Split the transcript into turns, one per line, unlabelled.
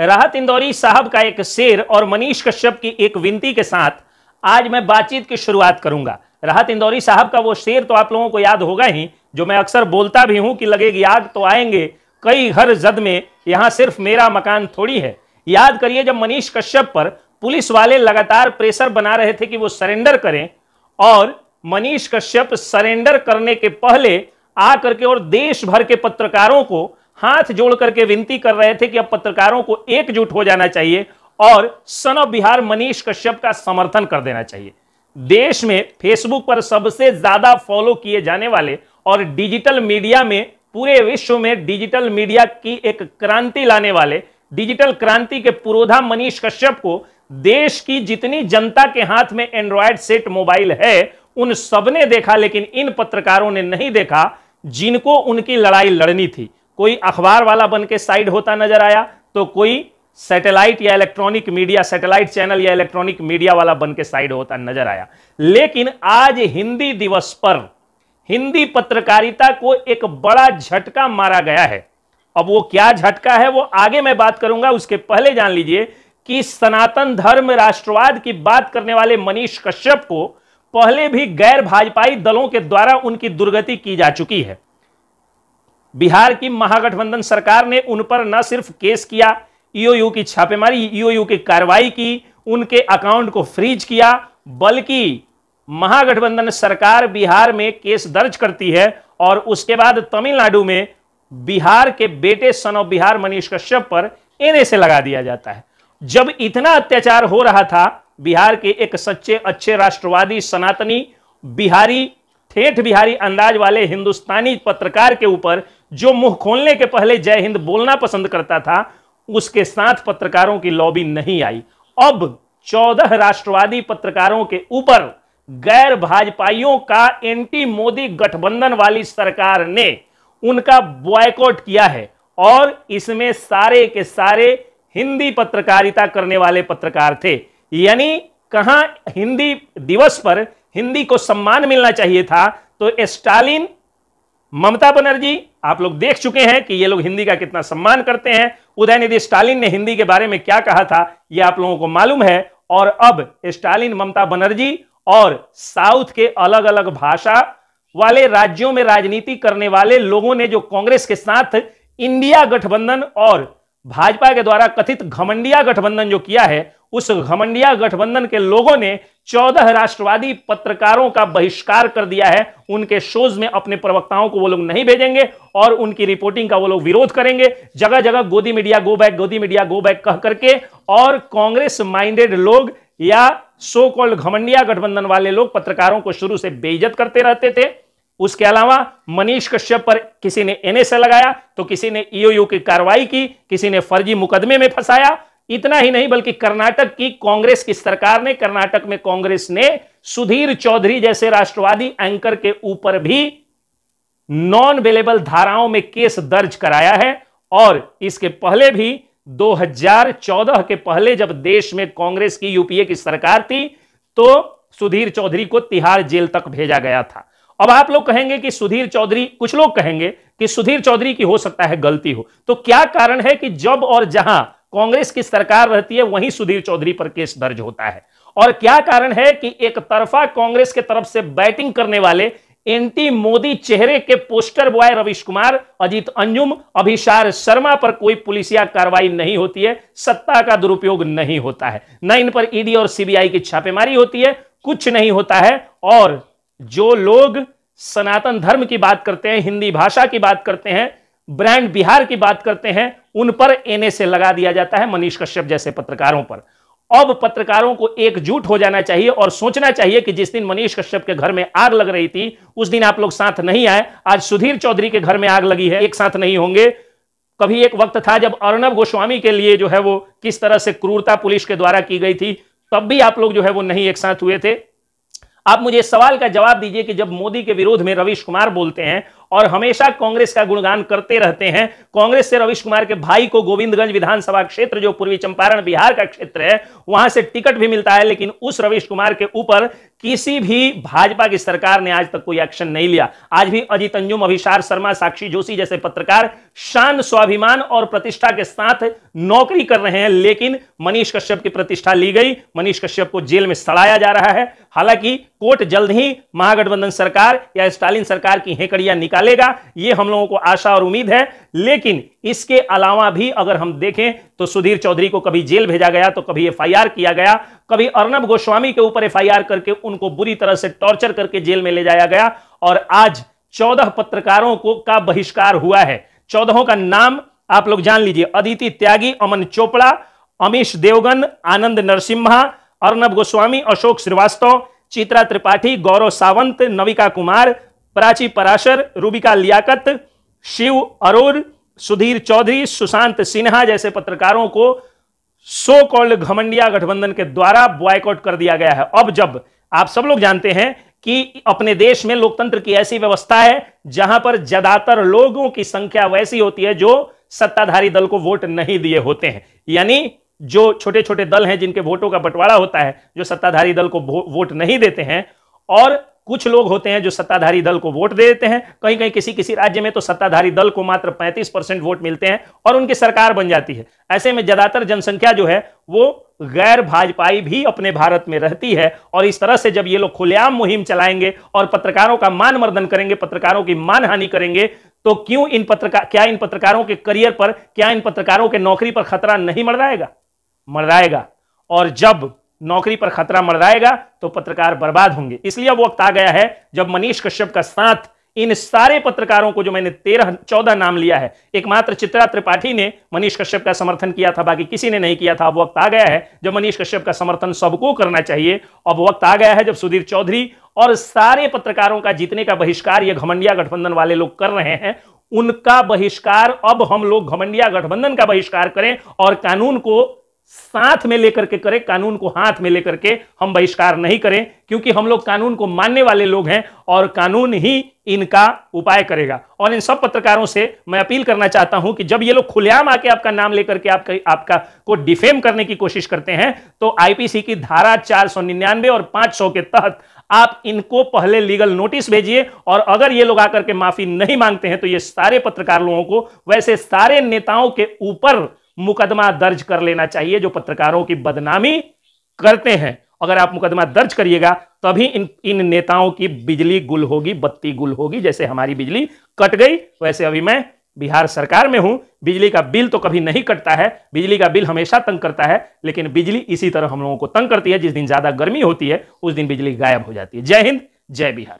राहत इंदौरी साहब का एक शेर और मनीष कश्यप की एक विनती के साथ आज मैं बातचीत की शुरुआत करूंगा राहत इंदौरी साहब का वो शेर तो आप लोगों को याद होगा ही जो मैं अक्सर बोलता भी हूं कि लगेगी आग तो आएंगे कई हर जद में यहां सिर्फ मेरा मकान थोड़ी है याद करिए जब मनीष कश्यप पर पुलिस वाले लगातार प्रेशर बना रहे थे कि वो सरेंडर करें और मनीष कश्यप सरेंडर करने के पहले आकर के और देश भर के पत्रकारों को हाथ जोड़ करके विनती कर रहे थे कि अब पत्रकारों को एकजुट हो जाना चाहिए और सन ऑफ बिहार मनीष कश्यप का समर्थन कर देना चाहिए देश में फेसबुक पर सबसे ज्यादा फॉलो किए जाने वाले और डिजिटल मीडिया में पूरे विश्व में डिजिटल मीडिया की एक क्रांति लाने वाले डिजिटल क्रांति के पुरोधा मनीष कश्यप को देश की जितनी जनता के हाथ में एंड्रॉयड सेट मोबाइल है उन सबने देखा लेकिन इन पत्रकारों ने नहीं देखा जिनको उनकी लड़ाई लड़नी थी कोई अखबार वाला बन के साइड होता नजर आया तो कोई सैटेलाइट या इलेक्ट्रॉनिक मीडिया सैटेलाइट चैनल या इलेक्ट्रॉनिक मीडिया वाला बन के साइड होता नजर आया लेकिन आज हिंदी दिवस पर हिंदी पत्रकारिता को एक बड़ा झटका मारा गया है अब वो क्या झटका है वो आगे मैं बात करूंगा उसके पहले जान लीजिए कि सनातन धर्म राष्ट्रवाद की बात करने वाले मनीष कश्यप को पहले भी गैर भाजपाई दलों के द्वारा उनकी दुर्गति की जा चुकी है बिहार की महागठबंधन सरकार ने उन पर न सिर्फ केस किया ईओयू की छापेमारी ईओयू की कार्रवाई की उनके अकाउंट को फ्रीज किया बल्कि महागठबंधन सरकार बिहार में केस दर्ज करती है और उसके बाद तमिलनाडु में बिहार के बेटे सन ऑफ बिहार मनीष कश्यप पर एनएसए लगा दिया जाता है जब इतना अत्याचार हो रहा था बिहार के एक सच्चे अच्छे राष्ट्रवादी सनातनी बिहारी ठेठ बिहारी अंदाज वाले हिंदुस्तानी पत्रकार के ऊपर जो मुंह खोलने के पहले जय हिंद बोलना पसंद करता था उसके साथ पत्रकारों की लॉबी नहीं आई अब चौदह राष्ट्रवादी पत्रकारों के ऊपर गैर भाजपाइयों का एंटी मोदी गठबंधन वाली सरकार ने उनका बॉयकॉट किया है और इसमें सारे के सारे हिंदी पत्रकारिता करने वाले पत्रकार थे यानी कहा हिंदी दिवस पर हिंदी को सम्मान मिलना चाहिए था तो स्टालिन ममता बनर्जी आप लोग देख चुके हैं कि ये लोग हिंदी का कितना सम्मान करते हैं उदयनिधि स्टालिन ने हिंदी के बारे में क्या कहा था ये आप लोगों को मालूम है और अब स्टालिन ममता बनर्जी और साउथ के अलग अलग भाषा वाले राज्यों में राजनीति करने वाले लोगों ने जो कांग्रेस के साथ इंडिया गठबंधन और भाजपा के द्वारा कथित घमंडिया गठबंधन जो किया है उस घमंडिया गठबंधन के लोगों ने चौदह राष्ट्रवादी पत्रकारों का बहिष्कार कर दिया है उनके शोज में अपने प्रवक्ताओं को वो लोग नहीं भेजेंगे और उनकी रिपोर्टिंग का वो लोग विरोध करेंगे जगह जगह गोदी मीडिया गो बैक गोदी मीडिया गो बैक कह करके और कांग्रेस माइंडेड लोग या सो कॉल्ड घमंडिया गठबंधन वाले लोग पत्रकारों को शुरू से बेइज्जत करते रहते थे उसके अलावा मनीष कश्यप पर किसी ने एनएसए लगाया तो किसी ने ईओयू की कार्रवाई की किसी ने फर्जी मुकदमे में फंसाया इतना ही नहीं बल्कि कर्नाटक की कांग्रेस की सरकार ने कर्नाटक में कांग्रेस ने सुधीर चौधरी जैसे राष्ट्रवादी एंकर के ऊपर भी नॉन अवेलेबल धाराओं में केस दर्ज कराया है और इसके पहले भी 2014 के पहले जब देश में कांग्रेस की यूपीए की सरकार थी तो सुधीर चौधरी को तिहाड़ जेल तक भेजा गया था अब आप लोग कहेंगे कि सुधीर चौधरी कुछ लोग कहेंगे कि सुधीर चौधरी की हो सकता है गलती हो तो क्या कारण है कि जब और जहां कांग्रेस की सरकार रहती है वहीं सुधीर चौधरी पर केस दर्ज होता है और क्या कारण है कि एक तरफा कांग्रेस के तरफ से बैटिंग करने वाले एंटी मोदी चेहरे के पोस्टर बॉय रविश कुमार अजीत अंजुम अभिशार शर्मा पर कोई पुलिसिया कार्रवाई नहीं होती है सत्ता का दुरुपयोग नहीं होता है न इन पर ईडी और सीबीआई की छापेमारी होती है कुछ नहीं होता है और जो लोग सनातन धर्म की बात करते हैं हिंदी भाषा की बात करते हैं ब्रांड बिहार की बात करते हैं उन पर एनएसए लगा दिया जाता है मनीष कश्यप जैसे पत्रकारों पर अब पत्रकारों को एकजुट हो जाना चाहिए और सोचना चाहिए कि जिस दिन मनीष कश्यप के घर में आग लग रही थी उस दिन आप लोग साथ नहीं आए आज सुधीर चौधरी के घर में आग लगी है एक साथ नहीं होंगे कभी एक वक्त था जब अर्णब गोस्वामी के लिए जो है वो किस तरह से क्रूरता पुलिस के द्वारा की गई थी तब भी आप लोग जो है वो नहीं एक साथ हुए थे आप मुझे इस सवाल का जवाब दीजिए कि जब मोदी के विरोध में रविश कुमार बोलते हैं और हमेशा कांग्रेस का गुणगान करते रहते हैं कांग्रेस से रविश कुमार के भाई को गोविंदगंज विधानसभा क्षेत्र जो पूर्वी चंपारण बिहार का क्षेत्र है वहां से टिकट भी मिलता है लेकिन उस रविश कुमार के ऊपर किसी भी भाजपा की सरकार ने आज तक कोई एक्शन नहीं लिया आज भी अजीत अंजुम अभिशार शर्मा साक्षी जोशी जैसे पत्रकार शान स्वाभिमान और प्रतिष्ठा के साथ नौकरी कर रहे हैं लेकिन मनीष कश्यप की प्रतिष्ठा ली गई मनीष कश्यप को जेल में सड़ाया जा रहा है हालांकि कोर्ट जल्द ही महागठबंधन सरकार या स्टालिन सरकार की हेकड़िया निकाल निकालेगा ये हम लोगों को आशा और उम्मीद है लेकिन इसके अलावा भी अगर हम देखें तो सुधीर चौधरी को कभी जेल भेजा गया तो कभी एफआईआर किया गया कभी अर्नब गोस्वामी के ऊपर एफआईआर करके उनको बुरी तरह से टॉर्चर करके जेल में ले जाया गया और आज चौदह पत्रकारों को का बहिष्कार हुआ है चौदहों का नाम आप लोग जान लीजिए अदिति त्यागी अमन चोपड़ा अमीश देवगन आनंद नरसिम्हा अर्नब गोस्वामी अशोक श्रीवास्तव चित्रा त्रिपाठी गौरव सावंत नविका कुमार प्राची पराशर रूबिका लियाकत शिव अरोर सुधीर चौधरी सुशांत सिन्हा जैसे पत्रकारों को सो कॉल्ड घमंडिया गठबंधन के द्वारा बॉयकॉट कर दिया गया है अब जब आप सब लोग जानते हैं कि अपने देश में लोकतंत्र की ऐसी व्यवस्था है जहां पर ज्यादातर लोगों की संख्या वैसी होती है जो सत्ताधारी दल को वोट नहीं दिए होते हैं यानी जो छोटे छोटे दल हैं जिनके वोटों का बंटवारा होता है जो सत्ताधारी दल को वोट नहीं देते हैं और कुछ लोग होते हैं जो सत्ताधारी दल को वोट दे देते हैं कहीं कहीं किसी किसी राज्य में तो सत्ताधारी दल को मात्र 35 परसेंट वोट मिलते हैं और उनकी सरकार बन जाती है ऐसे में ज्यादातर जनसंख्या जो है वो गैर भाजपाई भी अपने भारत में रहती है और इस तरह से जब ये लोग खुलेआम मुहिम चलाएंगे और पत्रकारों का मान मर्दन करेंगे पत्रकारों की मानहानि करेंगे तो क्यों इन पत्रकार क्या इन पत्रकारों के करियर पर क्या इन पत्रकारों के नौकरी पर खतरा नहीं मर मर और जब नौकरी पर खतरा मरदाएगा तो पत्रकार बर्बाद होंगे इसलिए वक्त आ गया है जब मनीष कश्यप का साथ इन सारे पत्रकारों को जो मैंने तेरह चौदह नाम लिया है एकमात्र चित्रा त्रिपाठी ने मनीष कश्यप का समर्थन किया था बाकी किसी ने नहीं किया था अब वक्त आ गया है जब मनीष कश्यप का समर्थन सबको करना चाहिए अब वक्त आ गया है जब सुधीर चौधरी और सारे पत्रकारों का जीतने का बहिष्कार ये घमंडिया गठबंधन वाले लोग कर रहे हैं उनका बहिष्कार अब हम लोग घमंडिया गठबंधन का बहिष्कार करें और कानून को साथ में लेकर के करें कानून को हाथ में लेकर के हम बहिष्कार नहीं करें क्योंकि हम लोग कानून को मानने वाले लोग हैं और कानून ही इनका उपाय करेगा और इन सब पत्रकारों से मैं अपील करना चाहता हूं कि जब ये लोग खुलेआम आके आपका नाम लेकर के आपका आपका को डिफेम करने की कोशिश करते हैं तो आईपीसी की धारा निन्यानवे और सौ के तहत आप इनको पहले लीगल नोटिस भेजिए और अगर ये लोग आकर के माफी नहीं मांगते हैं तो ये सारे पत्रकार लोगों को वैसे सारे नेताओं के ऊपर मुकदमा दर्ज कर लेना चाहिए जो पत्रकारों की बदनामी करते हैं अगर आप मुकदमा दर्ज करिएगा तभी इन इन नेताओं की बिजली गुल होगी बत्ती गुल होगी जैसे हमारी बिजली कट गई वैसे अभी मैं बिहार सरकार में हूं बिजली का बिल तो कभी नहीं कटता है बिजली का बिल हमेशा तंग करता है लेकिन बिजली इसी तरह हम लोगों को तंग करती है जिस दिन ज्यादा गर्मी होती है उस दिन बिजली गायब हो जाती है जय हिंद जय बिहार